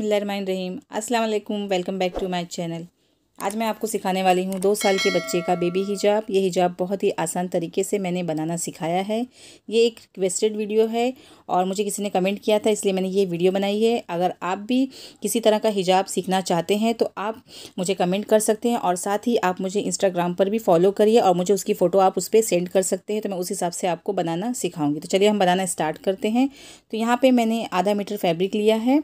बसमीम अल्लाम welcome back to my channel आज मैं आपको सिखाने वाली हूँ दो साल के बच्चे का बेबी हिजाब ये हिजाब बहुत ही आसान तरीके से मैंने बनाना सिखाया है ये एक रिक्वेस्टेड वीडियो है और मुझे किसी ने कमेंट किया था इसलिए मैंने ये वीडियो बनाई है अगर आप भी किसी तरह का हिजाब सीखना चाहते हैं तो आप मुझे कमेंट कर सकते हैं और साथ ही आप मुझे इंस्टाग्राम पर भी फॉलो करिए और मुझे उसकी फ़ोटो आप उस पर सेंड कर सकते हैं तो मैं उस हिसाब से आपको बनाना सिखाऊंगी तो चलिए हम बनाना स्टार्ट करते हैं तो यहाँ पर मैंने आधा मीटर फैब्रिक लिया है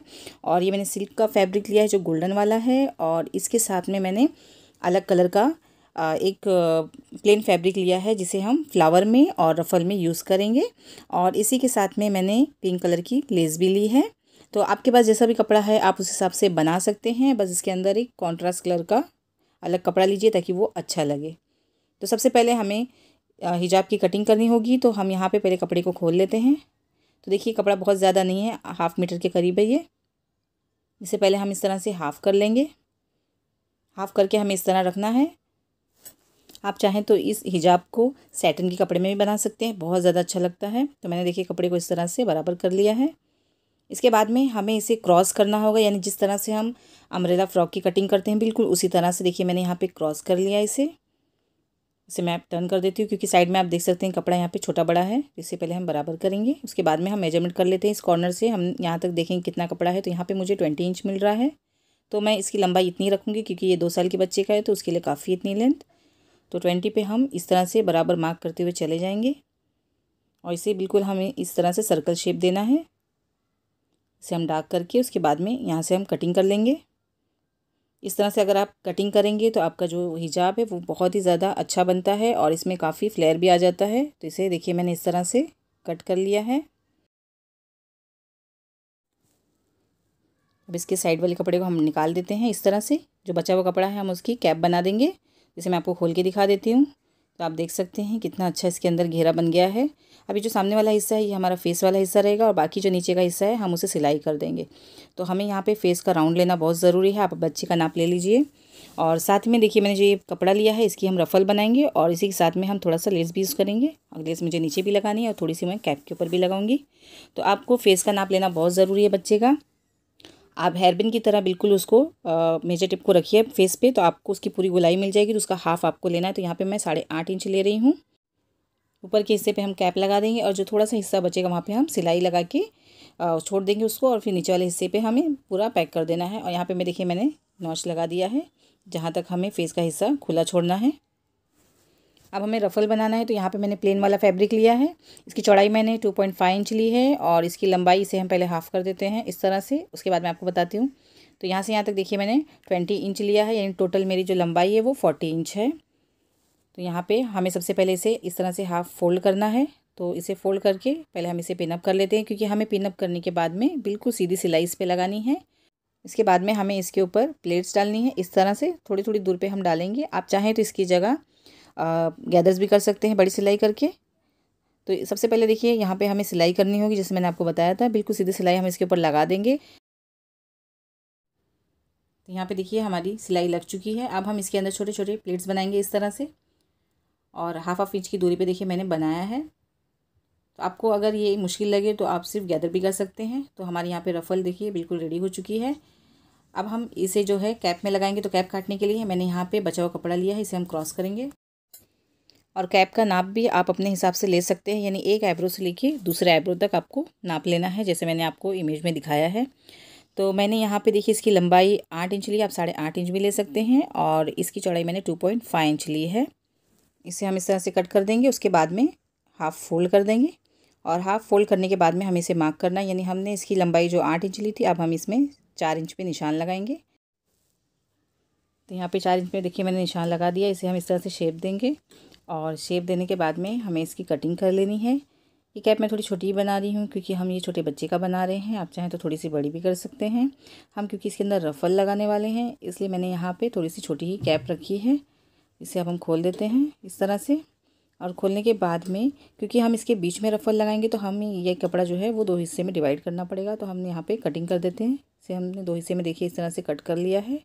और ये मैंने सिल्क का फैब्रिक लिया है जो गोल्डन वाला है और इसके साथ में मैंने अलग कलर का एक प्लेन फैब्रिक लिया है जिसे हम फ्लावर में और रफल में यूज़ करेंगे और इसी के साथ में मैंने पिंक कलर की लेस भी ली है तो आपके पास जैसा भी कपड़ा है आप उस हिसाब से बना सकते हैं बस इसके अंदर एक कॉन्ट्रास्ट कलर का अलग कपड़ा लीजिए ताकि वो अच्छा लगे तो सबसे पहले हमें हिजाब की कटिंग करनी होगी तो हम यहाँ पे पहले कपड़े को खोल लेते हैं तो देखिए कपड़ा बहुत ज़्यादा नहीं है हाफ़ मीटर के करीब है ये इससे पहले हम इस तरह से हाफ़ कर लेंगे हाफ़ करके हमें इस तरह रखना है आप चाहें तो इस हिजाब को सैटन के कपड़े में भी बना सकते हैं बहुत ज़्यादा अच्छा लगता है तो मैंने देखिए कपड़े को इस तरह से बराबर कर लिया है इसके बाद में हमें इसे क्रॉस करना होगा यानी जिस तरह से हम अम्ब्रेला फ्रॉक की कटिंग करते हैं बिल्कुल उसी तरह से देखिए मैंने यहाँ पे क्रॉस कर लिया इसे इसे मैं टर्न कर देती हूँ क्योंकि साइड में आप देख सकते हैं कपड़ा यहाँ पे छोटा बड़ा है इससे पहले हम बराबर करेंगे उसके बाद में हम मेजरमेंट कर लेते हैं इस कॉर्नर से हम यहाँ तक देखेंगे कितना कपड़ा है तो यहाँ पर मुझे ट्वेंटी इंच मिल रहा है तो मैं इसकी लंबाई इतनी रखूँगी क्योंकि ये दो साल के बच्चे का है तो उसके लिए काफ़ी इतनी लेंथ तो ट्वेंटी पे हम इस तरह से बराबर मार्क करते हुए चले जाएंगे और इसे बिल्कुल हमें इस तरह से सर्कल शेप देना है इसे हम डार्क करके उसके बाद में यहाँ से हम कटिंग कर लेंगे इस तरह से अगर आप कटिंग करेंगे तो आपका जो हिजाब है वो बहुत ही ज़्यादा अच्छा बनता है और इसमें काफ़ी फ्लेयर भी आ जाता है तो इसे देखिए मैंने इस तरह से कट कर लिया है अब इसके साइड वाले कपड़े को हम निकाल देते हैं इस तरह से जो बचा हुआ कपड़ा है हम उसकी कैप बना देंगे जैसे मैं आपको खोल के दिखा देती हूँ तो आप देख सकते हैं कितना अच्छा इसके अंदर घेरा बन गया है अभी जो सामने वाला हिस्सा है ये हमारा फेस वाला हिस्सा रहेगा और बाकी जो नीचे का हिस्सा है हम उसे सिलाई कर देंगे तो हमें यहाँ पे फेस का राउंड लेना बहुत ज़रूरी है आप बच्चे का नाप ले लीजिए और साथ में देखिए मैंने जो ये कपड़ा लिया है इसकी हम रफल बनाएंगे और इसी के साथ में हम थोड़ा सा लेस भी यूज़ करेंगे और लेस मुझे नीचे भी लगानी है और थोड़ी सी मैं कैप के ऊपर भी लगाऊंगी तो आपको फेस का नाप लेना बहुत ज़रूरी है बच्चे का आप हेयरबिन की तरह बिल्कुल उसको मेजर टिप को रखिए फेस पे तो आपको उसकी पूरी गुलाई मिल जाएगी तो उसका हाफ आपको लेना है तो यहाँ पे मैं साढ़े आठ इंच ले रही हूँ ऊपर के हिस्से पे हम कैप लगा देंगे और जो थोड़ा सा हिस्सा बचेगा वहाँ पे हम सिलाई लगा के छोड़ देंगे उसको और फिर नीचे वाले हिस्से पर हमें पूरा पैक कर देना है और यहाँ पर मैं देखिए मैंने नॉच लगा दिया है जहाँ तक हमें फेस का हिस्सा खुला छोड़ना है अब हमें रफ़ल बनाना है तो यहाँ पे मैंने प्लेन वाला फैब्रिक लिया है इसकी चौड़ाई मैंने टू पॉइंट फाइव इंच ली है और इसकी लंबाई इसे हम पहले हाफ़ कर देते हैं इस तरह से उसके बाद मैं आपको बताती हूँ तो यहाँ से यहाँ तक देखिए मैंने ट्वेंटी इंच लिया है यानी टोटल मेरी जो लंबाई है वो फोर्टी इंच है तो यहाँ पर हमें सबसे पहले इसे इस तरह से हाफ़ फोल्ड करना है तो इसे फोल्ड करके पहले हम इसे पिनअप कर लेते हैं क्योंकि हमें पिनअप करने के बाद में बिल्कुल सीधी सिलाई इस पर लगानी है इसके बाद में हमें इसके ऊपर प्लेट्स डालनी है इस तरह से थोड़ी थोड़ी दूर पे हम डालेंगे आप चाहें तो इसकी जगह गैदर्स भी कर सकते हैं बड़ी सिलाई करके तो सबसे पहले देखिए यहाँ पे हमें सिलाई करनी होगी जैसे मैंने आपको बताया था बिल्कुल सीधी सिलाई हम इसके ऊपर लगा देंगे तो यहाँ पे देखिए हमारी सिलाई लग चुकी है अब हम इसके अंदर छोटे छोटे प्लेट्स बनाएंगे इस तरह से और हाफ हाफ इंच की दूरी पे देखिए मैंने बनाया है तो आपको अगर ये मुश्किल लगे तो आप सिर्फ गैदर भी कर सकते हैं तो हमारे यहाँ पर रफल देखिए बिल्कुल रेडी हो चुकी है अब हम इसे जो है कैप में लगाएंगे तो कैप काटने के लिए मैंने यहाँ पर बचा हुआ कपड़ा लिया है इसे हम क्रॉस करेंगे और कैप का नाप भी आप अपने हिसाब से ले सकते हैं यानी एक आईब्रो से लेके दूसरे आईब्रो तक आपको नाप लेना है जैसे मैंने आपको इमेज में दिखाया है तो मैंने यहाँ पे देखिए इसकी लंबाई आठ इंच ली आप साढ़े आठ इंच भी ले सकते हैं और इसकी चौड़ाई मैंने टू पॉइंट फाइव इंच ली है इसे हम इस तरह से कट कर देंगे उसके बाद में हाफ़ फोल्ड कर देंगे और हाफ़ फोल्ड करने के बाद में हम इसे मार्क करना यानी हमने इसकी लंबाई जो आठ इंच ली थी अब हम इसमें चार इंच पर निशान लगाएंगे तो यहाँ पर चार इंच में देखिए मैंने निशान लगा दिया इसे हम इस तरह से शेप देंगे और शेप देने के बाद में हमें इसकी कटिंग कर लेनी है ये कैप मैं थोड़ी छोटी बना रही हूँ क्योंकि हम ये छोटे बच्चे का बना रहे हैं आप चाहें तो थोड़ी सी बड़ी भी कर सकते हैं हम क्योंकि इसके अंदर रफल लगाने वाले हैं इसलिए मैंने यहाँ पे थोड़ी सी छोटी ही कैप रखी है इसे अब हम खोल देते हैं इस तरह से और खोलने के बाद में क्योंकि हम इसके बीच में रफल लगाएंगे तो हम ये कपड़ा जो है वो दो हिस्से में डिवाइड करना पड़ेगा तो हम यहाँ पर कटिंग कर देते हैं इसे हमने दो हिस्से में देखिए इस तरह से कट कर लिया है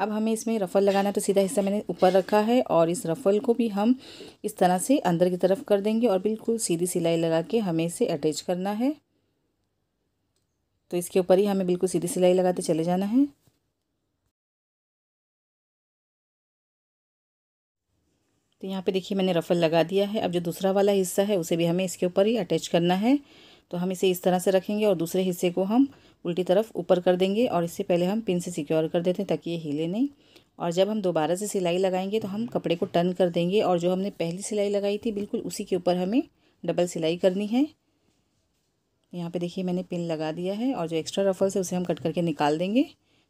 अब हमें इसमें रफ़ल लगाना है तो सीधा हिस्सा मैंने ऊपर रखा है और इस रफ़ल को भी हम इस तरह से अंदर की तरफ कर देंगे और बिल्कुल सीधी सिलाई लगा के हमें इसे अटैच करना है तो इसके ऊपर ही हमें बिल्कुल सीधी सिलाई लगाते चले जाना है तो यहाँ पे देखिए मैंने रफ़ल लगा दिया है अब जो दूसरा वाला हिस्सा है उसे भी हमें इसके ऊपर ही अटैच करना है तो हम इसे इस तरह से रखेंगे और दूसरे हिस्से को हम उल्टी तरफ ऊपर कर देंगे और इससे पहले हम पिन से सिक्योर कर देते हैं ताकि ये हिले नहीं और जब हम दोबारा से सिलाई लगाएंगे तो हम कपड़े को टर्न कर देंगे और जो हमने पहली सिलाई लगाई थी बिल्कुल उसी के ऊपर हमें डबल सिलाई करनी है यहाँ पे देखिए मैंने पिन लगा दिया है और जो एक्स्ट्रा रफल्स है उसे हम कट करके निकाल देंगे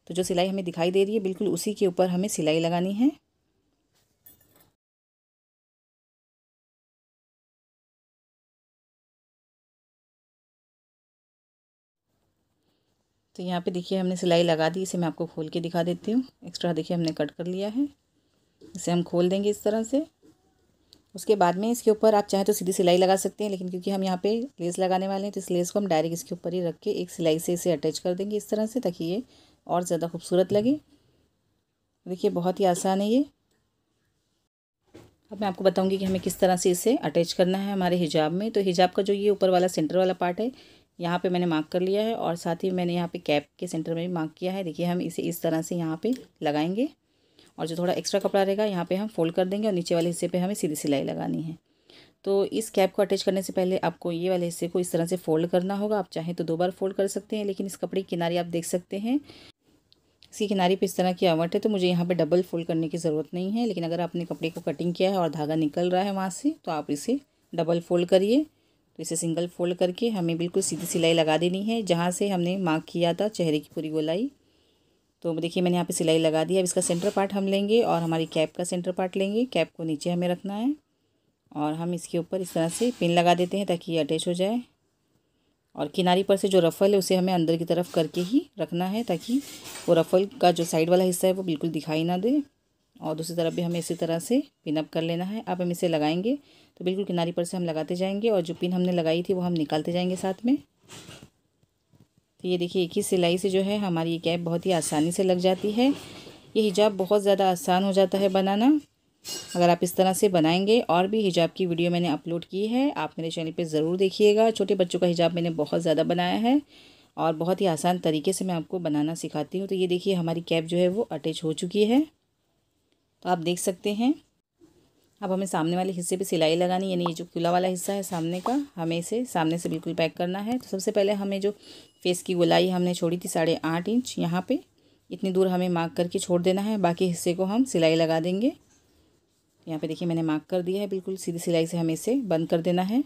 तो जो सिलाई हमें दिखाई दे रही है बिल्कुल उसी के ऊपर हमें सिलाई लगानी है तो यहाँ पे देखिए हमने सिलाई लगा दी इसे मैं आपको खोल के दिखा देती हूँ एक्स्ट्रा देखिए हमने कट कर लिया है इसे हम खोल देंगे इस तरह से उसके बाद में इसके ऊपर आप चाहें तो सीधी सिलाई लगा सकते हैं लेकिन क्योंकि हम यहाँ पे लेस लगाने वाले हैं तो इस लेस को हम डायरेक्ट इसके ऊपर ही रख के एक सिलाई से इसे अटैच कर देंगे इस तरह से ताकि ये और ज़्यादा खूबसूरत लगे देखिए बहुत ही आसान है ये अब मैं आपको बताऊँगी कि हमें किस तरह से इसे अटैच करना है हमारे हिजाब में तो हिजाब का जो ये ऊपर वाला सेंटर वाला पार्ट है यहाँ पे मैंने मार्क कर लिया है और साथ ही मैंने यहाँ पे कैप के सेंटर में भी मार्क किया है देखिए हम इसे इस तरह से यहाँ पे लगाएंगे और जो थोड़ा एक्स्ट्रा कपड़ा रहेगा यहाँ पे हम फोल्ड कर देंगे और नीचे वाले हिस्से पे हमें सीधी सिलाई लगानी है तो इस कैप को अटैच करने से पहले आपको ये वाले हिस्से को इस तरह से फोल्ड करना होगा आप चाहें तो दो बार फोल्ड कर सकते हैं लेकिन इस कपड़े की किनारी आप देख सकते हैं इसकी किनारे पर इस तरह की आवट है तो मुझे यहाँ पर डबल फोल्ड करने की ज़रूरत नहीं है लेकिन अगर आपने कपड़े को कटिंग किया है और धागा निकल रहा है वहाँ से तो आप इसे डबल फोल्ड करिए तो इसे सिंगल फोल्ड करके हमें बिल्कुल सीधी सिलाई लगा देनी है जहाँ से हमने मार्क किया था चेहरे की पूरी गोलाई तो देखिए मैंने यहाँ पे सिलाई लगा दी अब इसका सेंटर पार्ट हम लेंगे और हमारी कैप का सेंटर पार्ट लेंगे कैप को नीचे हमें रखना है और हम इसके ऊपर इस तरह से पिन लगा देते हैं ताकि ये अटैच हो जाए और किनारी पर से जो रफ़ल है उसे हमें अंदर की तरफ करके ही रखना है ताकि वो रफ़ल का जो साइड वाला हिस्सा है वो बिल्कुल दिखाई ना दे और दूसरी तरफ भी हमें इसी तरह से पिनअप कर लेना है अब हम इसे लगाएंगे तो बिल्कुल किनारी पर से हम लगाते जाएंगे और जो पिन हमने लगाई थी वो हम निकालते जाएंगे साथ में तो ये देखिए एक ही सिलाई से जो है हमारी ये कैप बहुत ही आसानी से लग जाती है ये हिजाब बहुत ज़्यादा आसान हो जाता है बनाना अगर आप इस तरह से बनाएंगे और भी हिजाब की वीडियो मैंने अपलोड की है आप मेरे चैनल पर ज़रूर देखिएगा छोटे बच्चों का हिजाब मैंने बहुत ज़्यादा बनाया है और बहुत ही आसान तरीके से मैं आपको बनाना सिखाती हूँ तो ये देखिए हमारी कैप जो है वो अटैच हो चुकी है तो आप देख सकते हैं अब हमें सामने वाले हिस्से पे सिलाई लगानी यानी ये जो खुला वाला हिस्सा है सामने का हमें इसे सामने से बिल्कुल पैक करना है तो सबसे पहले हमें जो फेस की गुलाई हमने छोड़ी थी साढ़े आठ इंच यहाँ पे इतनी दूर हमें मार्क करके छोड़ देना है बाकी हिस्से को हम सिलाई लगा देंगे यहाँ पे देखिए मैंने मार्क कर दिया है बिल्कुल सीधी सिलाई से हमें इसे बंद कर देना है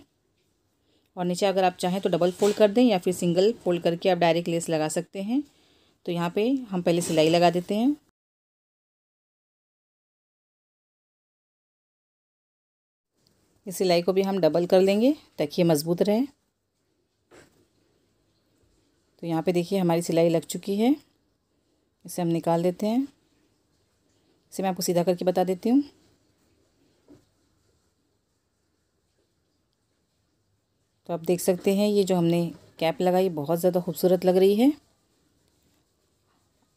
और नीचे अगर आप चाहें तो डबल फोल्ड कर दें या फिर सिंगल फोल्ड करके आप डायरेक्ट लेस लगा सकते हैं तो यहाँ पर हम पहले सिलाई लगा देते हैं इस सिलाई को भी हम डबल कर लेंगे ताकि ये मज़बूत रहे तो यहाँ पे देखिए हमारी सिलाई लग चुकी है इसे हम निकाल देते हैं इसे मैं आपको सीधा करके बता देती हूँ तो आप देख सकते हैं ये जो हमने कैप लगाई बहुत ज़्यादा खूबसूरत लग रही है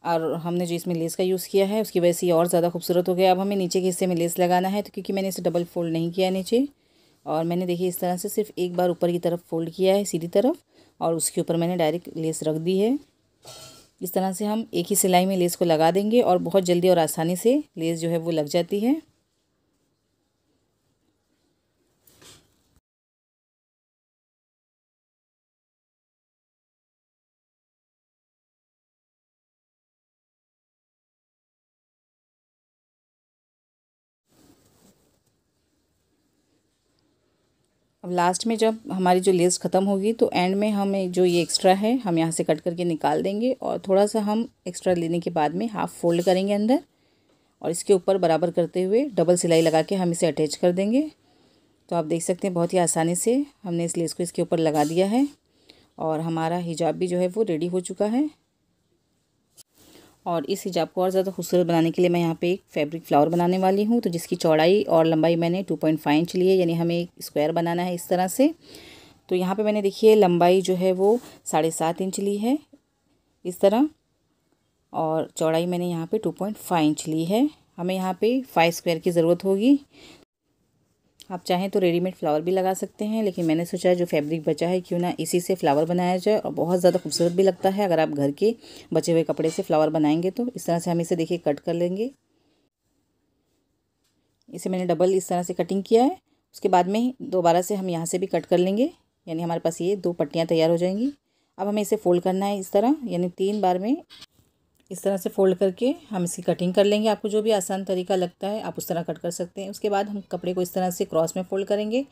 और हमने जो इसमें लेस का यूज़ किया है उसकी वजह से ये और ज़्यादा खूबसूरत हो गया अब हमें नीचे के हिस्से में लेस लगाना है तो क्योंकि मैंने इसे डबल फोल्ड नहीं किया नीचे और मैंने देखिए इस तरह से सिर्फ एक बार ऊपर की तरफ फोल्ड किया है सीधी तरफ और उसके ऊपर मैंने डायरेक्ट लेस रख दी है इस तरह से हम एक ही सिलाई में लेस को लगा देंगे और बहुत जल्दी और आसानी से लेस जो है वो लग जाती है अब लास्ट में जब हमारी जो लेस ख़त्म होगी तो एंड में हमें जो ये एक्स्ट्रा है हम यहाँ से कट करके निकाल देंगे और थोड़ा सा हम एक्स्ट्रा लेने के बाद में हाफ़ फोल्ड करेंगे अंदर और इसके ऊपर बराबर करते हुए डबल सिलाई लगा के हम इसे अटैच कर देंगे तो आप देख सकते हैं बहुत ही आसानी से हमने इस लेस को इसके ऊपर लगा दिया है और हमारा हिजाब भी जो है वो रेडी हो चुका है और इस हिजाब को और ज़्यादा खूबसूरत बनाने के लिए मैं यहाँ पे एक फैब्रिक फ्लावर बनाने वाली हूँ तो जिसकी चौड़ाई और लंबाई मैंने टू पॉइंट फाइव इंच ली है यानी हमें एक स्क्वायर बनाना है इस तरह से तो यहाँ पे मैंने देखिए लंबाई जो है वो साढ़े सात इंच ली है इस तरह और चौड़ाई मैंने यहाँ पर टू पॉइंट फाइव इंच ली है हमें यहाँ पर फाइव स्क्वायर की ज़रूरत होगी आप चाहें तो रेडीमेड फ्लावर भी लगा सकते हैं लेकिन मैंने सोचा जो फैब्रिक बचा है क्यों ना इसी से फ्लावर बनाया जाए और बहुत ज़्यादा खूबसूरत भी लगता है अगर आप घर के बचे हुए कपड़े से फ्लावर बनाएंगे तो इस तरह से हम इसे देखिए कट कर लेंगे इसे मैंने डबल इस तरह से कटिंग किया है उसके बाद में दोबारा से हम यहाँ से भी कट कर लेंगे यानी हमारे पास ये दो पट्टियाँ तैयार हो जाएंगी अब हमें इसे फोल्ड करना है इस तरह यानी तीन बार में इस तरह से फोल्ड करके हम इसकी कटिंग कर लेंगे आपको जो भी आसान तरीका लगता है आप उस तरह कट कर सकते हैं उसके बाद हम कपड़े को इस तरह से क्रॉस में फोल्ड करेंगे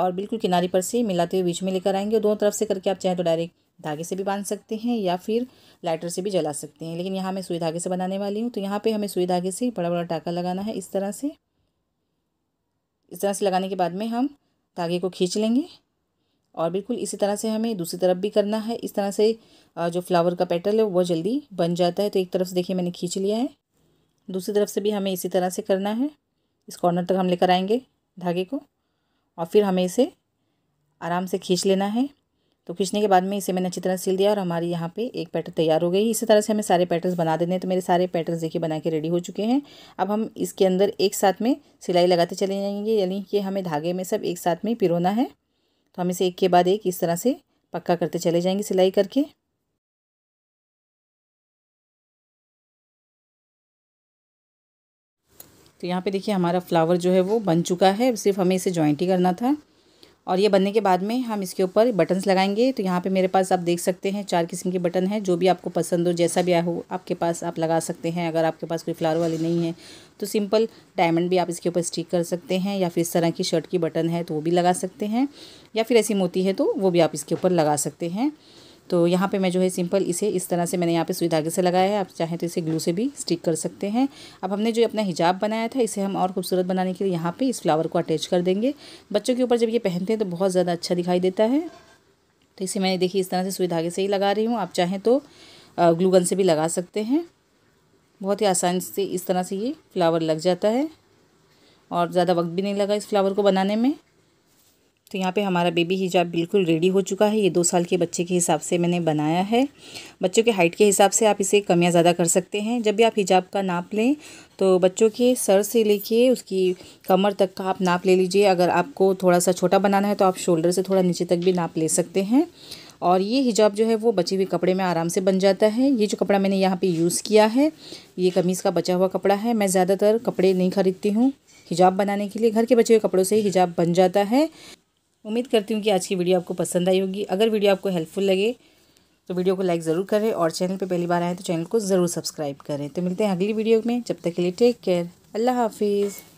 और बिल्कुल किनारे पर से मिलाते हुए बीच में लेकर आएंगे और दोनों तरफ से करके आप चाहें तो डायरेक्ट धागे से भी बांध सकते हैं या फिर लाइटर से भी जला सकते हैं लेकिन यहाँ मैं सुई धागे से बनाने वाली हूँ तो यहाँ पर हमें सुई धागे से बड़ा बड़ा टाका लगाना है इस तरह से इस तरह से लगाने के बाद में हम धागे को खींच लेंगे और बिल्कुल इसी तरह से हमें दूसरी तरफ भी करना है इस तरह से जो फ्लावर का पेटल है वो जल्दी बन जाता है तो एक तरफ से देखिए मैंने खींच लिया है दूसरी तरफ से भी हमें इसी तरह से करना है इस कॉर्नर तक हम लेकर आएंगे धागे को और फिर हमें इसे आराम से खींच लेना है तो खींचने के बाद में इसे मैंने अच्छी तरह सिल दिया और हमारी यहाँ पे एक पैटर्न तैयार हो गई इसी तरह से हमें सारे पैटर्न्स बना देने हैं तो मेरे सारे पैटर्न्स देखिए बना के रेडी हो चुके हैं अब हम इसके अंदर एक साथ में सिलाई लगाते चले जाएंगे यानी कि हमें धागे में सब एक साथ में पिरोना है तो हम इसे एक के बाद एक इस तरह से पक्का करते चले जाएंगे सिलाई करके तो यहाँ पे देखिए हमारा फ्लावर जो है वो बन चुका है सिर्फ हमें इसे जॉइंट ही करना था और ये बनने के बाद में हम इसके ऊपर बटन्स लगाएंगे तो यहाँ पे मेरे पास आप देख सकते हैं चार किस्म के बटन हैं जो भी आपको पसंद हो जैसा भी आया हो आपके पास आप लगा सकते हैं अगर आपके पास कोई फ्लावर वाली नहीं है तो सिंपल डायमंड भी आप इसके ऊपर स्टिक कर सकते हैं या फिर इस तरह की शर्ट की बटन है तो वो भी लगा सकते हैं या फिर ऐसी मोती है तो वो भी आप इसके ऊपर लगा सकते हैं तो यहाँ पे मैं जो है सिंपल इसे इस तरह से मैंने यहाँ पे सुई धागे से लगाया है आप चाहें तो इसे ग्लू से भी स्टिक कर सकते हैं अब हमने जो अपना हिजाब बनाया था इसे हम और खूबसूरत बनाने के लिए यहाँ पे इस फ्लावर को अटैच कर देंगे बच्चों के ऊपर जब ये पहनते हैं तो बहुत ज़्यादा अच्छा दिखाई देता है तो इसे मैंने देखिए इस तरह से सुई धागे से ही लगा रही हूँ आप चाहें तो ग्लू गन से भी लगा सकते हैं बहुत ही आसान से इस तरह से ये फ्लावर लग जाता है और ज़्यादा वक्त भी नहीं लगा इस फ्लावर को बनाने में तो यहाँ पे हमारा बेबी हिजाब बिल्कुल रेडी हो चुका है ये दो साल के बच्चे के हिसाब से मैंने बनाया है बच्चों के हाइट के हिसाब से आप इसे कमियाँ ज़्यादा कर सकते हैं जब भी आप हिजाब का नाप लें तो बच्चों के सर से लेके उसकी कमर तक का आप नाप ले लीजिए अगर आपको थोड़ा सा छोटा बनाना है तो आप शोल्डर से थोड़ा नीचे तक भी नाप ले सकते हैं और ये हिजाब जो है वो बचे हुए कपड़े में आराम से बन जाता है ये जो कपड़ा मैंने यहाँ पे यूज़ किया है ये कमीज़ का बचा हुआ कपड़ा है मैं ज़्यादातर कपड़े नहीं खरीदती हूँ हिजाब बनाने के लिए घर के बचे हुए कपड़ों से ही हिजाब बन जाता है उम्मीद करती हूँ कि आज की वीडियो आपको पसंद आई होगी अगर वीडियो आपको हेल्पफुल लगे तो वीडियो को लाइक ज़रूर करें और चैनल पे पहली बार आए तो चैनल को ज़रूर सब्सक्राइब करें तो मिलते हैं अगली वीडियो में जब तक के लिए टेक केयर अल्लाह हाफिज़